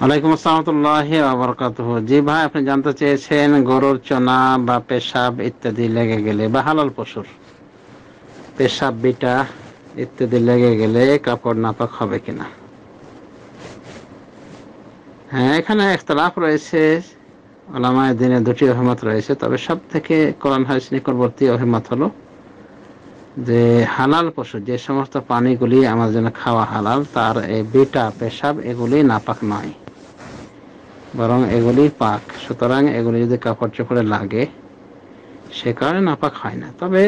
ওয়ালাইকুম আসসালামতুল্লাহ আবরকাত জি ভাই আপনি জানতে চেয়েছেন গরুর চনা বা পেশাব ইত্যাদি লেগে গেলে বা হালাল পশুর পেশাব বিটা ইত্যাদি লেগে গেলে কাপড় নাপাক হবে কিনা হ্যাঁ এখানে একতলাফ রয়েছে ওলামায় দিনে দুটি অভিমত রয়েছে তবে সব থেকে কোরআন হাদিস নিকটবর্তী অভিমত হলো যে হালাল পশু যে সমস্ত পানিগুলি আমার জন্য খাওয়া হালাল তার এই বিটা পেশাব এগুলি নাপাক নয় বরং এগুলি পাক সুতরাং এগুলি যদি কাপড় চোপড়ে লাগে সে কারণে নাপাক হয় না তবে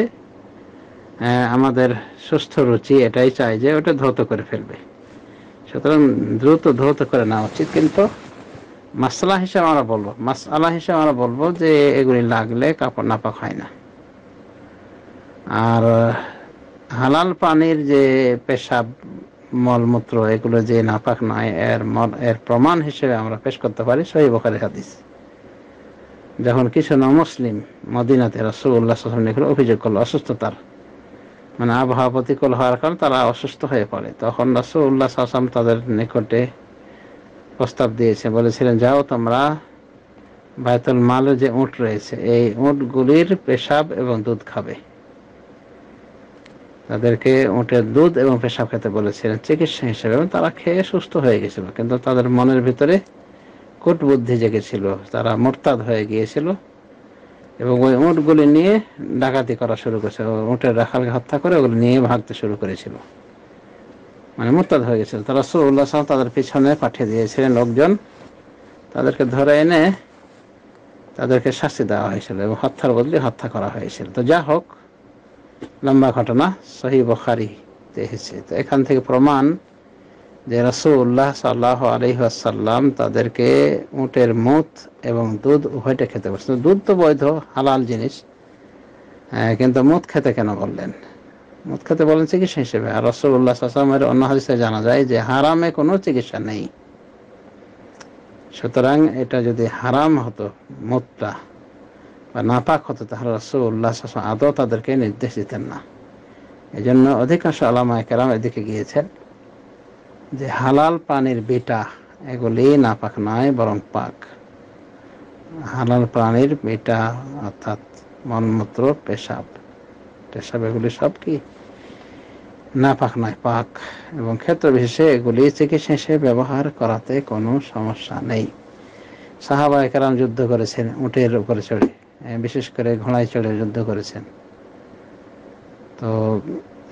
আমাদের সুস্থ রুচি এটাই চাই যে ওটা ধৌত করে ফেলবে সুতরাং দ্রুত ধৌত করে নেওয়া উচিত কিন্তু মাসালা হিসাবে আমরা বলবো মাসালা হিসাবে আমরা বলবো যে এগুলি লাগলে কাপড় নাপাক হয় না আর হালাল পানির যে পেশাব মলমূত্র এগুলো যে নাপাক নয় এর এর প্রমাণ হিসেবে আমরা পেশ করতে পারি সহি বখারি হাদিস যখন কিছু না মুসলিম মদিনাতে রসুল্লাহ অভিযোগ করলো অসুস্থতার মানে আবহাওয়া প্রতিকূল হওয়ার কারণে তারা অসুস্থ হয়ে পড়ে তখন রসুল্লাহ আসলাম তাদের নিকটে প্রস্তাব দিয়েছে বলেছিলেন যাও তোমরা বায়তুল মালের যে উঁট রয়েছে এই উঁটগুলির পেশাব এবং দুধ খাবে তাদেরকে ওটের দুধ এবং পেশাব খেতে বলেছিলেন চিকিৎসা হিসেবে এবং তারা খেয়ে সুস্থ হয়ে গেছিল কিন্তু তাদের মনের ভিতরে কুট বুদ্ধি জেগেছিল তারা মোরতাদ হয়ে গিয়েছিল এবং ওই উঁটগুলি নিয়ে ডাকাতি করা শুরু করেছে উঁটের রাখালকে হত্যা করে ওগুলি নিয়ে ভাগতে শুরু করেছিল মানে মোরতাদ হয়ে গেছিল তারা সৌল্লা সাহ তাদের পিছনে পাঠিয়ে দিয়েছিলেন লোকজন তাদেরকে ধরে এনে তাদেরকে শাস্তি দেওয়া হয়েছিল এবং হত্যার বদলে হত্যা করা হয়েছিল তো যা হোক লম্বা ঘটনা সহি বখারি এসেছে তো এখান থেকে প্রমাণ যে রসুল্লাহ সাল্লাহ আলহি আসাল্লাম তাদেরকে উঁটের মুথ এবং দুধ উভয়টা খেতে বলছেন দুধ তো বৈধ হালাল জিনিস হ্যাঁ, কিন্তু মুথ খেতে কেন বললেন মুথ খেতে বলেন চিকিৎসা হিসেবে আর রসুল্লাহ আসলামের অন্য হাদিসে জানা যায় যে হারামে কোনো চিকিৎসা নেই সুতরাং এটা যদি হারাম হতো মুতটা বা নাপাক হতো তাহলে রসুল্লাহ আদৌ তাদেরকে নির্দেশ দিতেন না এই জন্য অধিকাংশ আলামা কেরাম এদিকে গিয়েছেন যে হালাল প্রাণীর বেটা এগুলি নাপাক নয় বরং পাক হালাল প্রাণীর বেটা অর্থাৎ মনমূত্র পেশাব পেশাব এগুলি সব কি পাক নয় পাক এবং ক্ষেত্র বিশেষে এগুলি চিকিৎসা হিসেবে ব্যবহার করাতে কোনো সমস্যা নেই সাহাবা একরাম যুদ্ধ করেছেন উটের উপরে চড়ে বিশেষ করে ঘোড়ায় চড়ে যুদ্ধ করেছেন তো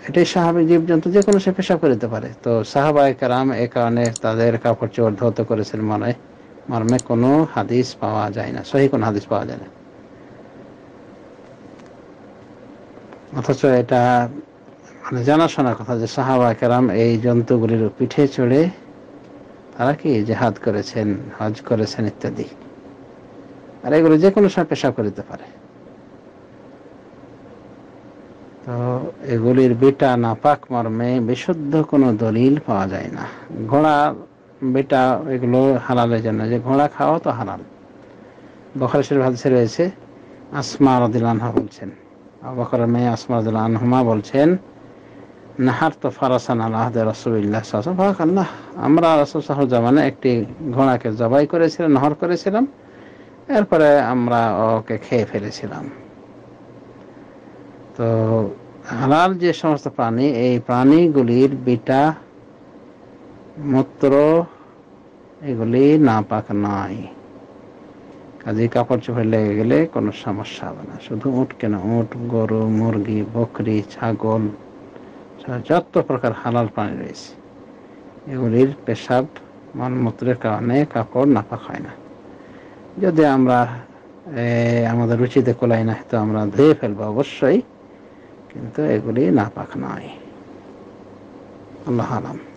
এটাই সাহাবি জীব জন্তু যে কোনো সে পেশা করিতে পারে তো সাহাবাই কারাম এ কারণে তাদের কাপড় চোর ধৌত করেছেন মনে মর্মে কোনো হাদিস পাওয়া যায় না সহি কোনো হাদিস পাওয়া যায় না অথচ এটা মানে জানাশোনা কথা যে সাহাবা কেরাম এই জন্তুগুলির পিঠে চড়ে তারা কি জেহাদ করেছেন হজ করেছেন ইত্যাদি আর এগুলো যে কোনো সময় পেশা করিতে পারে তো এগুলির বেটা নাপাক মর্মে বিশুদ্ধ কোনো দলিল পাওয়া যায় না ঘোড়া বেটা এগুলো হালালের জন্য যে ঘোড়া খাওয়া তো হালাল বখরেশের শরীফ রয়েছে আসমা রদিলানহা বলছেন আবাকর মেয়ে আসমা হুমা বলছেন নাহার তো ফারাসান আল্লাহ রসুল্লাহ আমরা রসুল সাহর জামানে একটি ঘোড়াকে জবাই করেছিলাম নহর করেছিলাম এরপরে আমরা ওকে খেয়ে ফেলেছিলাম তো হালাল যে সমস্ত প্রাণী এই প্রাণীগুলির বিটা মূত্র এগুলি নাপাক নয় কাজে কাপড় চোপড় লেগে গেলে কোনো সমস্যা হবে না শুধু উট কেন উট গরু মুরগি বকরি ছাগল যত প্রকার হালাল প্রাণী রয়েছে এগুলির পেশাব মলমূত্রের কারণে কাপড় নাপাক হয় না যদি আমরা আমাদের রুচিতে কোলাই না তো আমরা ধুয়ে ফেলবো অবশ্যই কিন্তু এগুলি নাপাক নয় আল্লাহ আলাম